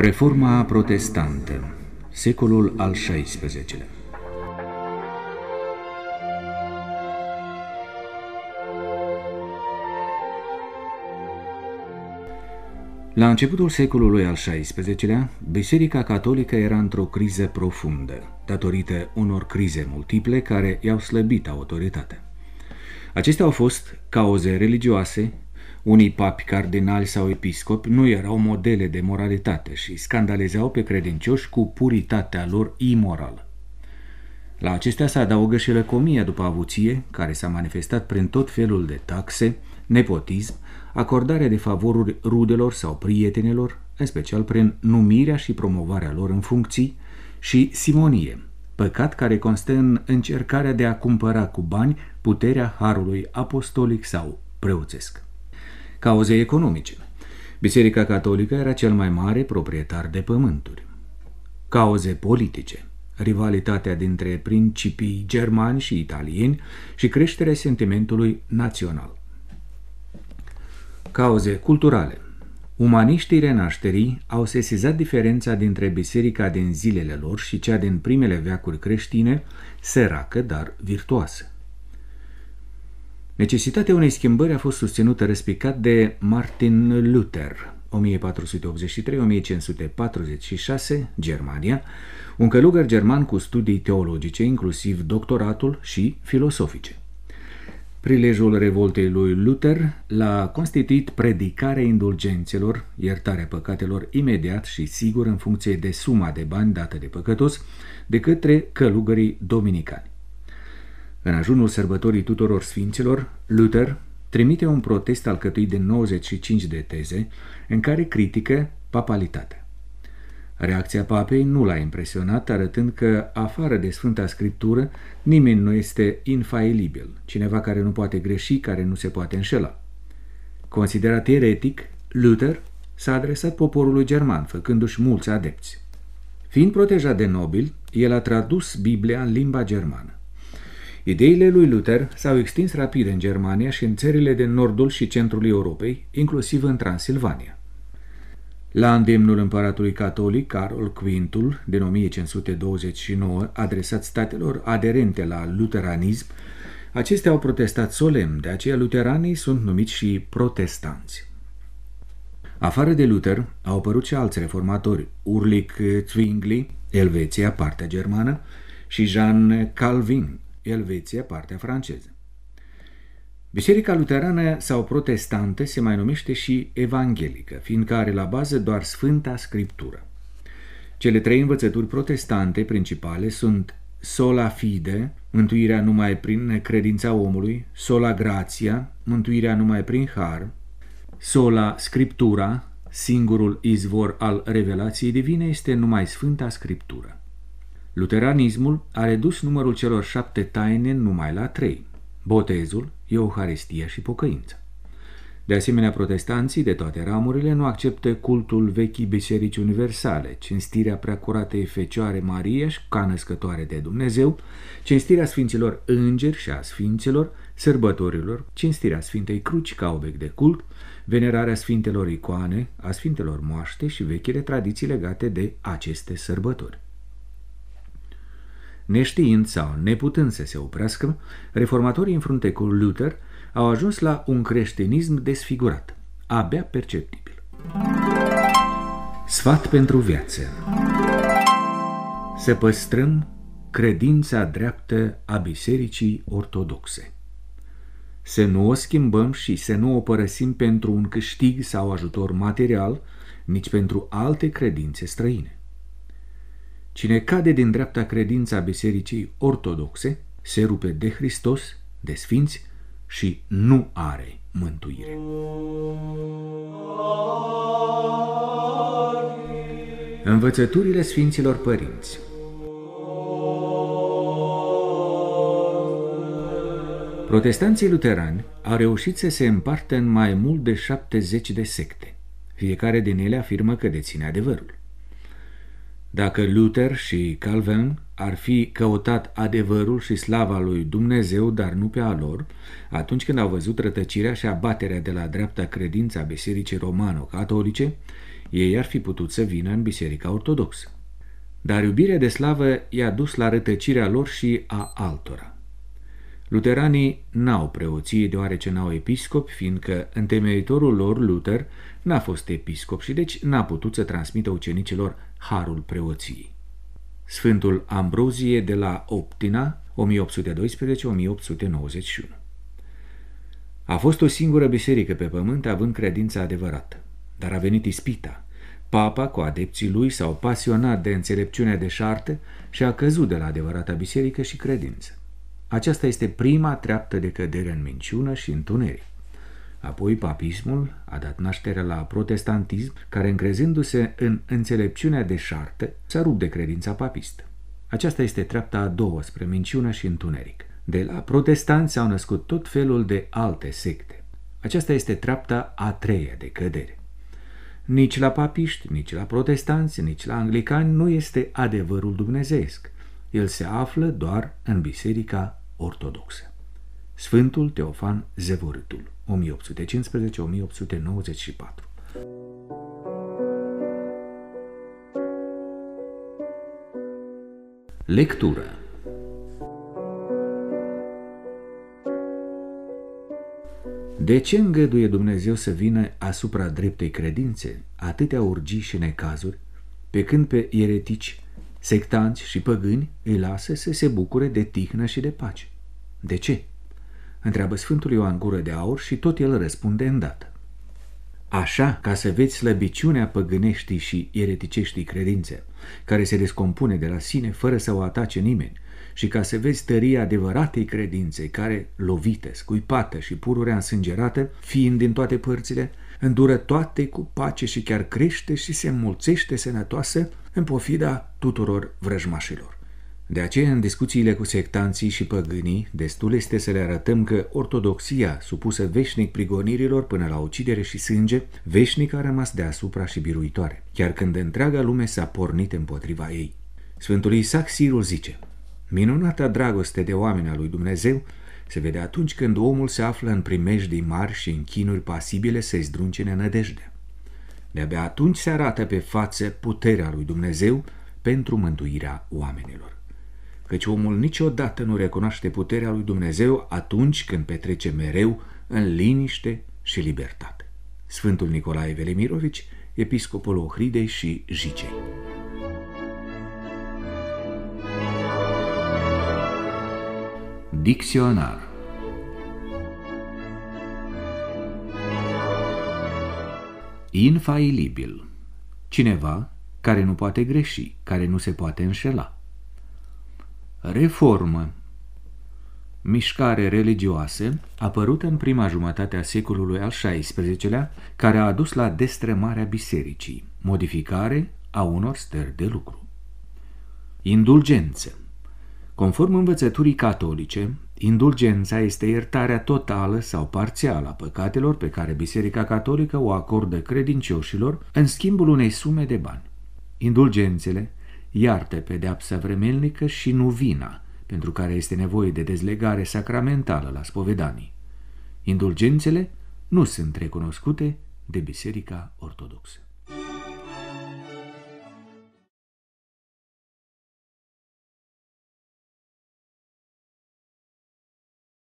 Reforma protestantă, secolul al XVI-lea La începutul secolului al XVI-lea, Biserica Catolică era într-o criză profundă, datorită unor crize multiple care i-au slăbit autoritatea. Acestea au fost cauze religioase, unii papi, cardinali sau episcopi nu erau modele de moralitate și scandalizeau pe credincioși cu puritatea lor imorală. La acestea se adaugă și lăcomia după avuție, care s-a manifestat prin tot felul de taxe, nepotism, acordarea de favoruri rudelor sau prietenilor, în special prin numirea și promovarea lor în funcții, și simonie, păcat care constă în încercarea de a cumpăra cu bani puterea harului apostolic sau preoțesc cauze economice. Biserica Catolică era cel mai mare proprietar de pământuri. Cauze politice. Rivalitatea dintre principii germani și italieni și creșterea sentimentului național. Cauze culturale. Umaniștii renașterii au sesizat diferența dintre biserica din zilele lor și cea din primele veacuri creștine, săracă, dar virtuoasă. Necesitatea unei schimbări a fost susținută răspicat de Martin Luther, 1483-1546, Germania, un călugăr german cu studii teologice, inclusiv doctoratul și filosofice. Prilejul revoltei lui Luther l-a constituit predicarea indulgențelor, iertarea păcatelor imediat și sigur în funcție de suma de bani dată de păcătos, de către călugării dominicani. În ajunul sărbătorii tuturor sfinților, Luther trimite un protest alcătuit de 95 de teze în care critică papalitatea. Reacția papei nu l-a impresionat, arătând că, afară de Sfânta Scriptură, nimeni nu este infailibil, cineva care nu poate greși, care nu se poate înșela. Considerat eretic, Luther s-a adresat poporului german, făcându-și mulți adepți. Fiind protejat de nobil, el a tradus Biblia în limba germană. Ideile lui Luther s-au extins rapid în Germania și în țările de nordul și centrul Europei, inclusiv în Transilvania. La îndemnul împăratului catolic Carol Quintul, din 1529, adresat statelor aderente la luteranism, acestea au protestat solemn, de aceea luteranii sunt numiți și protestanți. Afară de Luther, au apărut și alți reformatori, Urlich Zwingli, Elveția, partea germană, și Jean Calvin, Elveția, partea franceză. Biserica luterană sau protestantă se mai numește și evanghelică, fiindcă are la bază doar Sfânta Scriptură. Cele trei învățături protestante principale sunt sola fide, mântuirea numai prin credința omului, sola grația, mântuirea numai prin har, sola scriptura, singurul izvor al revelației divine este numai Sfânta Scriptură. Luteranismul a redus numărul celor șapte taine numai la trei, botezul, euharistia și pocăința. De asemenea, protestanții de toate ramurile nu acceptă cultul vechii biserici universale, cinstirea preacuratei Fecioare Marie și ca născătoare de Dumnezeu, cinstirea sfinților îngeri și a sfinților, sărbătorilor, cinstirea Sfintei Cruci ca obiect de cult, venerarea sfintelor icoane, a sfintelor moaște și vechile tradiții legate de aceste sărbători. Neștiind sau neputând să se oprească, reformatorii în frunte cu Luther au ajuns la un creștinism desfigurat, abia perceptibil. Sfat pentru viață Să păstrăm credința dreaptă a Bisericii Ortodoxe. Să nu o schimbăm și să nu o părăsim pentru un câștig sau ajutor material, nici pentru alte credințe străine. Cine cade din dreapta credința Bisericii Ortodoxe se rupe de Hristos, de Sfinți și nu are mântuire. Învățăturile Sfinților Părinți Protestanții luterani au reușit să se împartă în mai mult de 70 de secte. Fiecare din ele afirmă că deține adevărul. Dacă Luther și Calvin ar fi căutat adevărul și slava lui Dumnezeu, dar nu pe a lor, atunci când au văzut rătăcirea și abaterea de la dreapta credința Bisericii Romano-Catolice, ei ar fi putut să vină în Biserica Ortodoxă. Dar iubirea de slavă i-a dus la rătăcirea lor și a altora. Luteranii n-au preoție deoarece n-au episcopi, fiindcă întemeitorul lor, Luther, n-a fost episcop și deci n-a putut să transmită ucenicilor harul preoției. Sfântul Ambrozie de la Optina, 1812-1891 A fost o singură biserică pe pământ având credința adevărată, dar a venit ispita. Papa, cu adepții lui, s-au pasionat de înțelepciunea de șarte și a căzut de la adevărata biserică și credință. Aceasta este prima treaptă de cădere în minciună și întuneric. Apoi papismul a dat naștere la protestantism, care încrezându-se în înțelepciunea șarte, s-a rupt de credința papistă. Aceasta este treapta a doua spre minciună și întuneric. De la protestanți s-au născut tot felul de alte secte. Aceasta este treapta a treia de cădere. Nici la papiști, nici la protestanți, nici la anglicani nu este adevărul dumnezeesc. El se află doar în biserica ortodoxă. Sfântul Teofan Zevoritul, 1815-1894 Lectură De ce îngăduie Dumnezeu să vină asupra dreptei credințe atâtea urgii și necazuri, pe când pe eretici Sectanți și păgâni îi lasă să se bucure de tihnă și de pace. De ce? Întreabă Sfântul Ioan Gură de Aur și tot el răspunde îndată. Așa, ca să vezi slăbiciunea păgâneștii și ereticeștii credințe, care se descompune de la sine fără să o atace nimeni, și ca să vezi tăria adevăratei credințe, care, lovită, scuipată și pururea însângerată, fiind din toate părțile, îndură toate cu pace și chiar crește și se înmulțește sănătoasă, în pofida tuturor vrăjmașilor. De aceea, în discuțiile cu sectanții și păgânii, destul este să le arătăm că ortodoxia, supusă veșnic prigonirilor până la ucidere și sânge, veșnic a rămas deasupra și biruitoare, chiar când întreaga lume s-a pornit împotriva ei. Sfântul Isaac Sirul zice, Minunata dragoste de oameni a lui Dumnezeu se vede atunci când omul se află în primejdii mari și în chinuri pasibile să-i zdruncine nădejdea. De-abia atunci se arată pe față puterea lui Dumnezeu pentru mântuirea oamenilor. Căci omul niciodată nu recunoaște puterea lui Dumnezeu atunci când petrece mereu în liniște și libertate. Sfântul Nicolae Velimirovici, episcopul Ohridei și Jicei. Dicționar infailibil. Cineva care nu poate greși, care nu se poate înșela. Reformă Mișcare religioasă apărută în prima jumătate a secolului al XVI-lea, care a adus la destrămarea bisericii, modificare a unor stări de lucru. Indulgență Conform învățăturii catolice, Indulgența este iertarea totală sau parțială a păcatelor pe care Biserica Catolică o acordă credincioșilor în schimbul unei sume de bani. Indulgențele iartă pedeapsa vremelnică și nu vina, pentru care este nevoie de dezlegare sacramentală la spovedanii. Indulgențele nu sunt recunoscute de Biserica Ortodoxă.